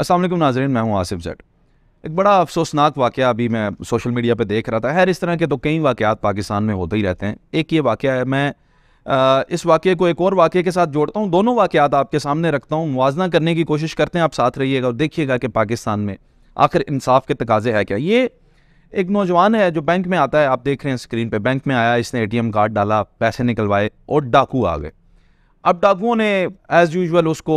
असल नाजरन मैं हूँ आसिफ जट एक बड़ा अफसोसनाक वाक़ अभी मैं सोशल मीडिया पर देख रहा था हर इस तरह के तो कई वाक़ात पाकिस्तान में होते ही रहते हैं एक ये वाक़ है मैं आ, इस वाक़े को एक और वाक़े के साथ जोड़ता हूँ दोनों वाक़ात आपके सामने रखता हूँ मुजना करने की कोशिश करते हैं आप साथ रहिएगा और देखिएगा कि पाकिस्तान में आखिर इंसाफ के तकाजे है क्या ये एक नौजवान है जो बैंक में आता है आप देख रहे हैं स्क्रीन पे बैंक में आया इसने एटीएम कार्ड डाला पैसे निकलवाए और डाकू आ गए अब डाकुओं ने एज़ यूजल उसको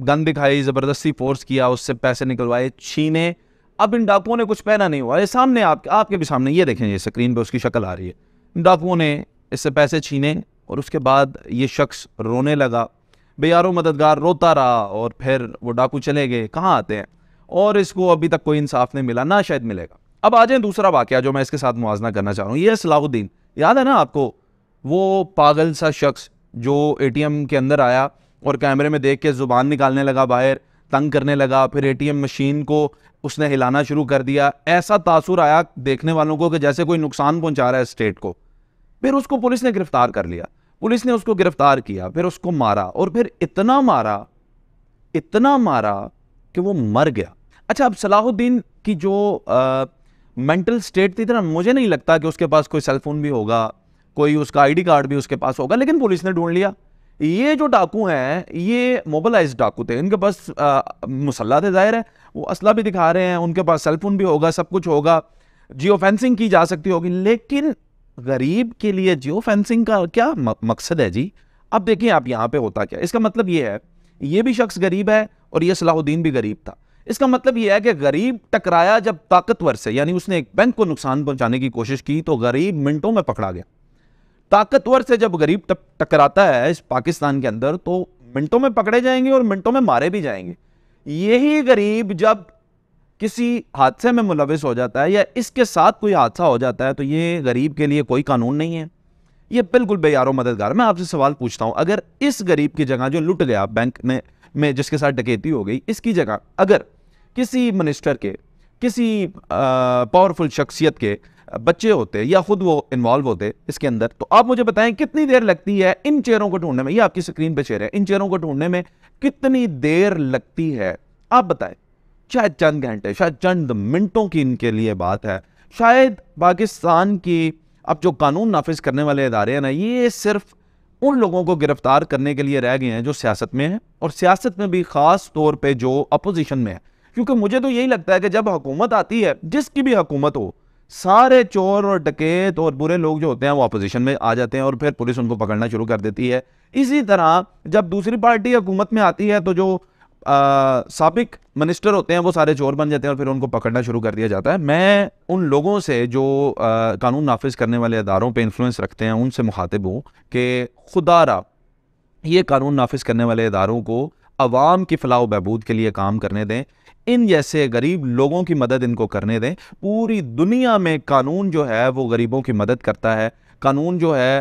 गन दिखाई ज़बरदस्ती फोर्स किया उससे पैसे निकलवाए छीने अब इन डाकुओं ने कुछ पहना नहीं हुआ ये सामने आपके आपके भी सामने ये देखें ये स्क्रीन पे उसकी शक्ल आ रही है इन डाकुओं ने इससे पैसे छीने और उसके बाद ये शख्स रोने लगा बेयारो मददगार रोता रहा और फिर वो डाकू चले गए कहाँ आते हैं और इसको अभी तक कोई इंसाफ नहीं मिला ना शायद मिलेगा अब आ जाए दूसरा वाक्य जो मैं इसके साथ मुआजना करना चाह रहा हूँ ये सलाहुद्दीन याद है ना आपको वो पागल सा शख्स जो ए के अंदर आया और कैमरे में देख के ज़ुबान निकालने लगा बाहर तंग करने लगा फिर एटीएम मशीन को उसने हिलाना शुरू कर दिया ऐसा तासुर आया देखने वालों को कि जैसे कोई नुकसान पहुंचा रहा है स्टेट को फिर उसको पुलिस ने गिरफ्तार कर लिया पुलिस ने उसको गिरफ्तार किया फिर उसको मारा और फिर इतना मारा इतना मारा कि वो मर गया अच्छा अब सलाहुद्दीन की जो मेंटल स्टेट थी ना मुझे नहीं लगता कि उसके पास कोई सेलफोन भी होगा कोई उसका आईडी कार्ड भी उसके पास होगा लेकिन पुलिस ने ढूंढ लिया ये जो डाकू हैं ये मोबालाइज डाकू थे इनके पास मुसल्ला थे जाहिर है वो असला भी दिखा रहे हैं उनके पास सेलफोन भी होगा सब कुछ होगा जियो फेंसिंग की जा सकती होगी लेकिन गरीब के लिए जियो फेंसिंग का क्या मकसद है जी अब देखिए आप यहाँ पे होता क्या इसका मतलब ये है ये भी शख्स गरीब है और ये सलाहुद्दीन भी गरीब था इसका मतलब यह है कि गरीब टकराया जब ताकतवर से यानी उसने एक बैंक को नुकसान पहुंचाने की कोशिश की तो गरीब मिनटों में पकड़ा गया ताकतवर से जब गरीब टकराता है इस पाकिस्तान के अंदर तो मिनटों में पकड़े जाएंगे और मिनटों में मारे भी जाएंगे यही गरीब जब किसी हादसे में मुलविस हो जाता है या इसके साथ कोई हादसा हो जाता है तो ये गरीब के लिए कोई कानून नहीं है ये बिल्कुल बेयारो मददगार मैं आपसे सवाल पूछता हूँ अगर इस गरीब की जगह जो लुट गया बैंक में में जिसके साथ डकैती हो गई इसकी जगह अगर किसी मिनिस्टर के किसी पावरफुल शख्सियत के बच्चे होते या खुद वो इन्वॉल्व होते इसके अंदर तो आप मुझे बताएं कितनी देर लगती है इन चेयरों को ढूंढने में ये आपकी स्क्रीन पे चेहरे इन चेयरों को ढूंढने में कितनी देर लगती है आप बताएं शायद चंद घंटे शायद चंद मिनटों की इनके लिए बात है शायद पाकिस्तान की अब जो कानून नाफिज करने वाले इदारे हैं ना ये सिर्फ उन लोगों को गिरफ्तार करने के लिए रह गए हैं जो सियासत में हैं और सियासत में भी ख़ास तौर पर जो अपोजिशन में है क्योंकि मुझे तो यही लगता है कि जब हुकूमत आती है जिसकी भी हुकूमत हो सारे चोर और डकैत और बुरे लोग जो होते हैं वो अपोजिशन में आ जाते हैं और फिर पुलिस उनको पकड़ना शुरू कर देती है इसी तरह जब दूसरी पार्टी हुकूमत में आती है तो जो सबक मिनिस्टर होते हैं वो सारे चोर बन जाते हैं और फिर उनको पकड़ना शुरू कर दिया जाता है मैं उन लोगों से जो आ, कानून नाफिज करने वाले अदारों पर इन्फ्लुएंस रखते हैं उनसे मुखातिब हूँ कि खुदा रहा ये कानून नाफिज करने वाले अदारों को अवाम की फलाह बहबूद के लिए काम करने दें इन जैसे गरीब लोगों की मदद इनको करने दें पूरी दुनिया में कानून जो है वो गरीबों की मदद करता है कानून जो है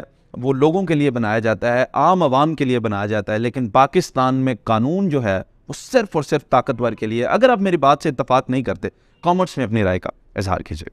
वो लोगों के लिए बनाया जाता है आम आवाम के लिए बनाया जाता है लेकिन पाकिस्तान में कानून जो है वो सिर्फ़ और सिर्फ ताकतवर के लिए अगर आप मेरी बात से इतफाक़ नहीं करते कॉमर्स में अपनी राय का इजहार कीजिए